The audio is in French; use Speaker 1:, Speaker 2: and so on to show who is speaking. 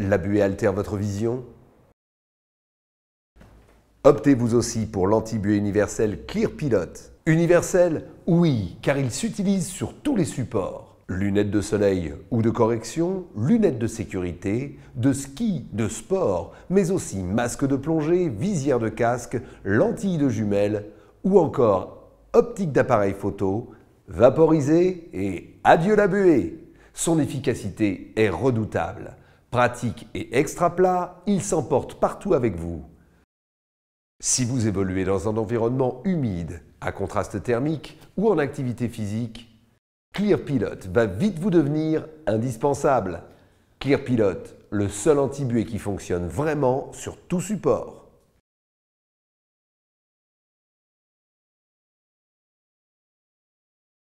Speaker 1: La buée altère votre vision Optez vous aussi pour l'antibuée buée universel Clear Pilot. Universel, oui, car il s'utilise sur tous les supports. Lunettes de soleil ou de correction, lunettes de sécurité, de ski, de sport, mais aussi masque de plongée, visière de casque, lentilles de jumelles ou encore optique d'appareil photo, vaporisé et adieu la buée. Son efficacité est redoutable. Pratique et extra-plat, il s'emporte partout avec vous. Si vous évoluez dans un environnement humide, à contraste thermique ou en activité physique, Clear Pilot va vite vous devenir indispensable. Clear Pilot, le seul antibuet qui fonctionne vraiment sur tout support.